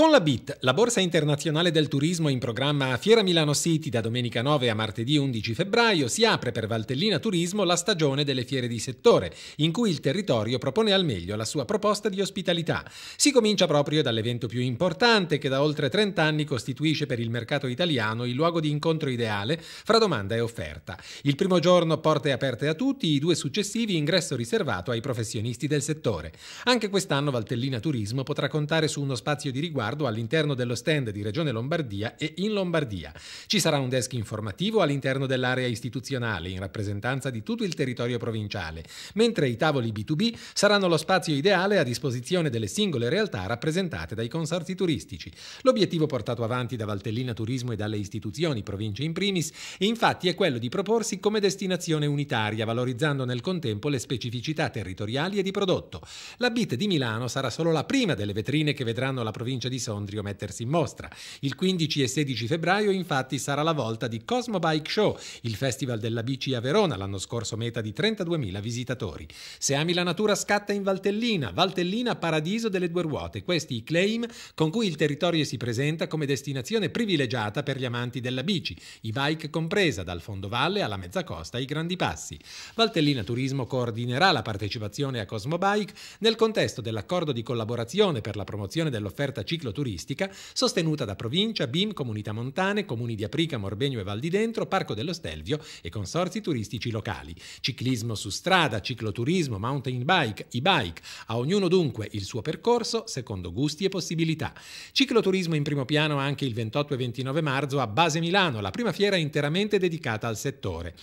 Con la BIT, la Borsa Internazionale del Turismo in programma a Fiera Milano City da domenica 9 a martedì 11 febbraio, si apre per Valtellina Turismo la stagione delle fiere di settore, in cui il territorio propone al meglio la sua proposta di ospitalità. Si comincia proprio dall'evento più importante che da oltre 30 anni costituisce per il mercato italiano il luogo di incontro ideale fra domanda e offerta. Il primo giorno porte aperte a tutti, i due successivi ingresso riservato ai professionisti del settore. Anche quest'anno Valtellina Turismo potrà contare su uno spazio di riguardo Lombardo all'interno dello stand di Regione Lombardia e in Lombardia. Ci sarà un desk informativo all'interno dell'area istituzionale in rappresentanza di tutto il territorio provinciale, mentre i tavoli B2B saranno lo spazio ideale a disposizione delle singole realtà rappresentate dai consorzi turistici. L'obiettivo portato avanti da Valtellina Turismo e dalle istituzioni, province in primis, infatti è quello di proporsi come destinazione unitaria, valorizzando nel contempo le specificità territoriali e di prodotto. La BIT di Milano sarà solo la prima delle vetrine che vedranno la provincia di Sondrio mettersi in mostra. Il 15 e 16 febbraio infatti sarà la volta di Cosmo Bike Show, il festival della bici a Verona, l'anno scorso meta di 32.000 visitatori. Se ami la natura scatta in Valtellina, Valtellina paradiso delle due ruote, questi i claim con cui il territorio si presenta come destinazione privilegiata per gli amanti della bici, i bike compresa dal fondovalle alla mezza costa ai grandi passi. Valtellina Turismo coordinerà la partecipazione a Cosmo Bike nel contesto dell'accordo di collaborazione per la promozione dell'offerta ciclistica cicloturistica sostenuta da provincia, BIM, comunità montane, comuni di Aprica, Morbegno e Val di Dentro, Parco dello Stelvio e consorzi turistici locali. Ciclismo su strada, cicloturismo, mountain bike, e-bike, a ognuno dunque il suo percorso secondo gusti e possibilità. Cicloturismo in primo piano anche il 28 e 29 marzo a Base Milano, la prima fiera interamente dedicata al settore.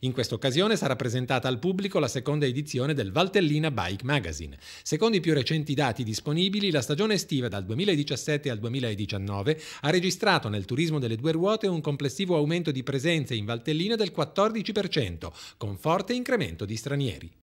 In questa occasione sarà presentata al pubblico la seconda edizione del Valtellina Bike Magazine. Secondo i più recenti dati disponibili, la stagione estiva dal 2018 2017 al 2019 ha registrato nel turismo delle due ruote un complessivo aumento di presenze in Valtellina del 14%, con forte incremento di stranieri.